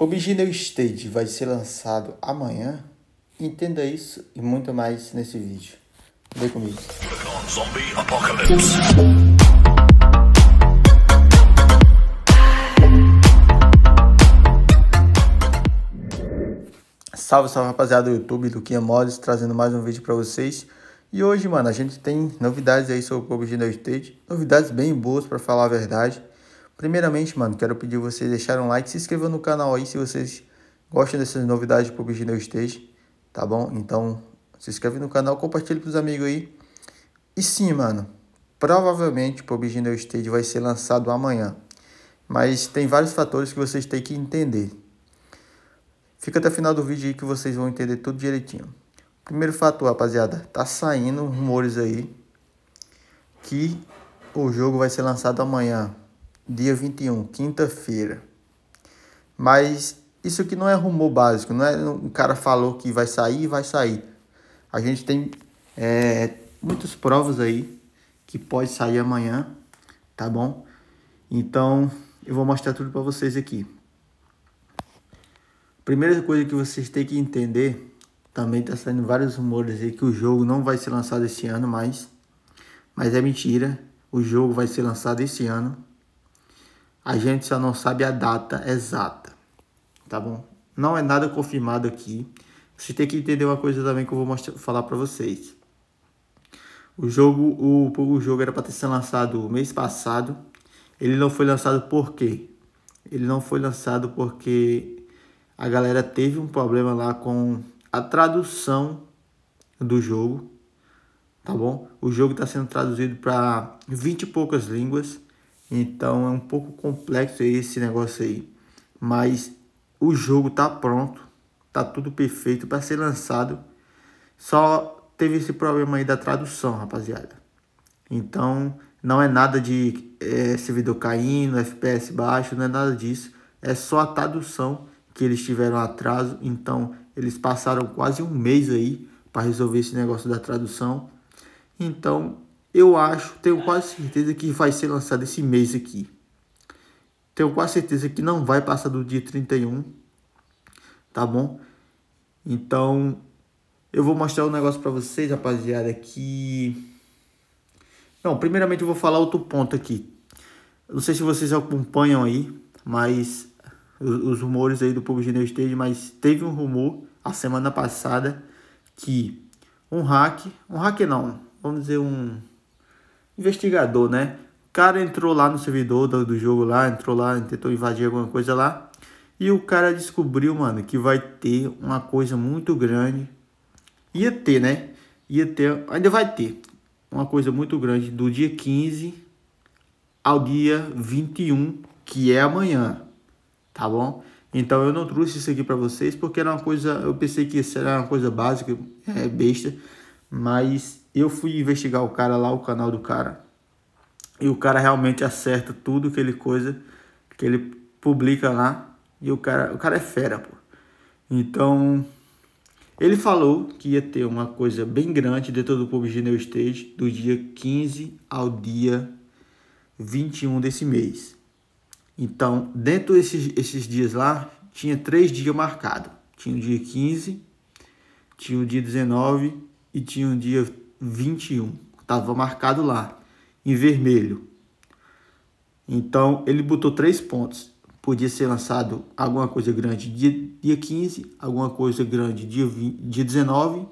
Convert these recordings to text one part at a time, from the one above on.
PUBG New Stage vai ser lançado amanhã? Entenda isso e muito mais nesse vídeo. Vem comigo. Salve, salve rapaziada do YouTube, do Kia Mods, trazendo mais um vídeo para vocês. E hoje, mano, a gente tem novidades aí sobre o PUBG New Stage, novidades bem boas para falar a verdade. Primeiramente, mano, quero pedir vocês deixarem um like, se inscrevam no canal aí se vocês gostam dessas novidades do PUBG New Stage, tá bom? Então, se inscreve no canal, compartilha pros amigos aí. E sim, mano, provavelmente o PUBG New Stage vai ser lançado amanhã. Mas tem vários fatores que vocês têm que entender. Fica até o final do vídeo aí que vocês vão entender tudo direitinho. Primeiro fator, rapaziada, tá saindo rumores aí que o jogo vai ser lançado amanhã dia 21, quinta-feira. Mas isso aqui não é rumor básico, não é um cara falou que vai sair vai sair. A gente tem é, muitas provas aí que pode sair amanhã, tá bom? Então eu vou mostrar tudo para vocês aqui. Primeira coisa que vocês têm que entender, também tá saindo vários rumores aí que o jogo não vai ser lançado esse ano mais, mas é mentira. O jogo vai ser lançado esse ano a gente só não sabe a data exata, tá bom? Não é nada confirmado aqui. Você tem que entender uma coisa também que eu vou mostrar, falar para vocês. O jogo, o, o jogo era para ter sido lançado mês passado. Ele não foi lançado por quê? Ele não foi lançado porque a galera teve um problema lá com a tradução do jogo, tá bom? O jogo está sendo traduzido para 20 e poucas línguas então é um pouco complexo esse negócio aí. Mas o jogo tá pronto, tá tudo perfeito para ser lançado. Só teve esse problema aí da tradução, rapaziada. Então não é nada de é, servidor caindo, FPS baixo, não é nada disso. É só a tradução que eles tiveram atraso. Então eles passaram quase um mês aí para resolver esse negócio da tradução. Então eu acho, tenho quase certeza que vai ser lançado esse mês aqui. Tenho quase certeza que não vai passar do dia 31. Tá bom? Então, eu vou mostrar um negócio para vocês, rapaziada, que... Não, primeiramente eu vou falar outro ponto aqui. Não sei se vocês acompanham aí, mas... Os rumores aí do PUBG New Stage, mas teve um rumor a semana passada que um hack... Um hack não, vamos dizer um investigador, né? O cara entrou lá no servidor do, do jogo lá, entrou lá, tentou invadir alguma coisa lá. E o cara descobriu, mano, que vai ter uma coisa muito grande. Ia ter, né? Ia ter, ainda vai ter. Uma coisa muito grande do dia 15 ao dia 21, que é amanhã. Tá bom? Então eu não trouxe isso aqui para vocês porque era uma coisa, eu pensei que isso era uma coisa básica, é besta. Mas eu fui investigar o cara lá, o canal do cara. E o cara realmente acerta tudo que ele coisa que ele publica lá. E o cara, o cara é fera, pô. Então, ele falou que ia ter uma coisa bem grande dentro do PUBG New Stage do dia 15 ao dia 21 desse mês. Então, dentro desses esses dias lá, tinha três dias marcados. Tinha o dia 15, tinha o dia 19 e tinha um dia 21. Estava marcado lá, em vermelho. Então ele botou três pontos. Podia ser lançado alguma coisa grande dia, dia 15, alguma coisa grande dia, 20, dia 19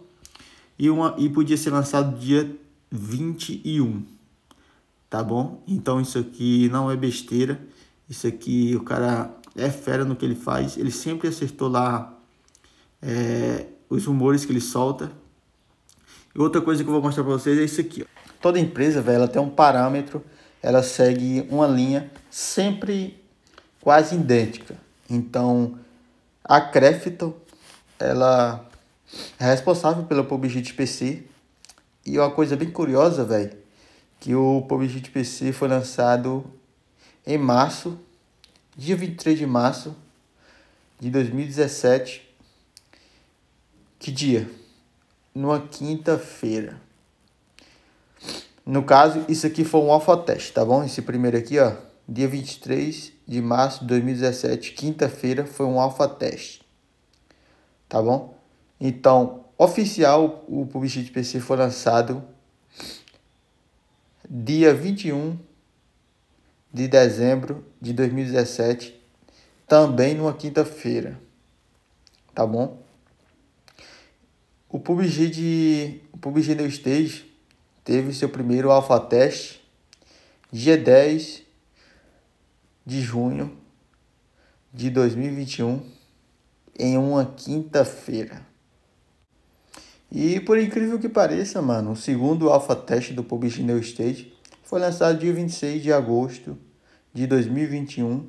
e, uma, e podia ser lançado dia 21. Tá bom? Então isso aqui não é besteira. Isso aqui o cara é fera no que ele faz. Ele sempre acertou lá é, os rumores que ele solta. E outra coisa que eu vou mostrar para vocês é isso aqui. Toda empresa, velho, ela tem um parâmetro, ela segue uma linha sempre quase idêntica. Então, a Crefton, ela é responsável pelo PUBG PC. E uma coisa bem curiosa, velho, que o PUBG PC foi lançado em março, dia 23 de março de 2017. Que dia? numa quinta-feira. No caso, isso aqui foi um teste, tá bom? Esse primeiro aqui, ó, dia 23 de março de 2017, quinta-feira, foi um teste, Tá bom? Então, oficial, o PubG PC foi lançado dia 21 de dezembro de 2017, também numa quinta-feira. Tá bom? O PUBG de o PUBG New Stage teve seu primeiro alpha test dia 10 de junho de 2021 em uma quinta-feira. E por incrível que pareça, mano, o segundo alpha test do PUBG New Stage foi lançado dia 26 de agosto de 2021,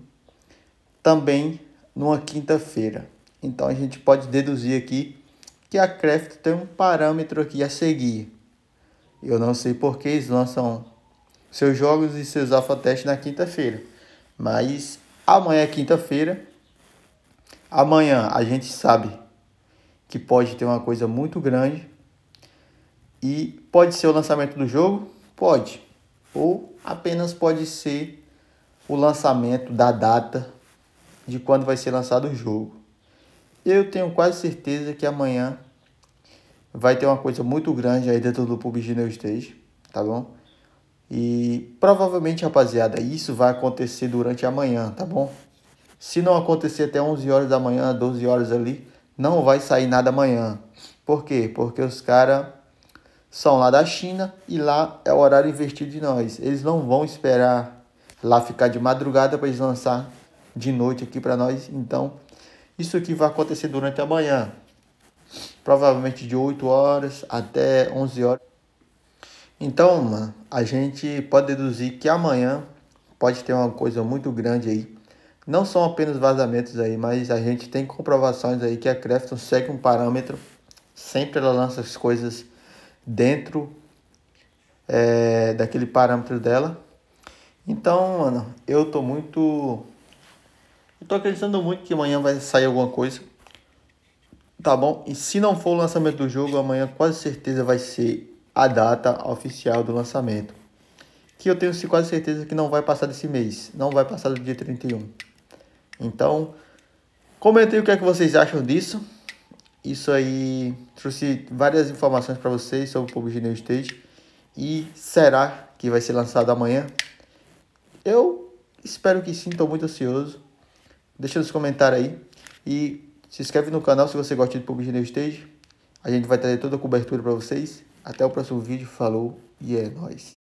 também numa quinta-feira. Então a gente pode deduzir aqui que a Kraft tem um parâmetro aqui a seguir. Eu não sei por que eles lançam seus jogos e seus alpha test na quinta-feira, mas amanhã é quinta-feira. Amanhã a gente sabe que pode ter uma coisa muito grande e pode ser o lançamento do jogo, pode, ou apenas pode ser o lançamento da data de quando vai ser lançado o jogo. Eu tenho quase certeza que amanhã vai ter uma coisa muito grande aí dentro do PUBG New Stage, tá bom? E provavelmente, rapaziada, isso vai acontecer durante a manhã, tá bom? Se não acontecer até 11 horas da manhã, 12 horas ali, não vai sair nada amanhã. Por quê? Porque os caras são lá da China e lá é o horário invertido de nós. Eles não vão esperar lá ficar de madrugada para eles lançar de noite aqui para nós. Então, isso aqui vai acontecer durante a manhã, provavelmente de 8 horas até 11 horas. Então, mano, a gente pode deduzir que amanhã pode ter uma coisa muito grande aí. Não são apenas vazamentos aí, mas a gente tem comprovações aí que a Crefton segue um parâmetro. Sempre ela lança as coisas dentro é, daquele parâmetro dela. Então, mano, eu tô muito eu tô acreditando muito que amanhã vai sair alguma coisa. Tá bom? E se não for o lançamento do jogo, amanhã quase certeza vai ser a data oficial do lançamento. Que eu tenho quase certeza que não vai passar desse mês. Não vai passar do dia 31. Então, comentem o que é que vocês acham disso. Isso aí trouxe várias informações para vocês sobre o PUBG New Stage. E será que vai ser lançado amanhã? Eu espero que sim, estou muito ansioso. Deixa nos comentários aí. E se inscreve no canal se você gosta de PUBG New Stage. A gente vai trazer toda a cobertura para vocês. Até o próximo vídeo. Falou e é nóis.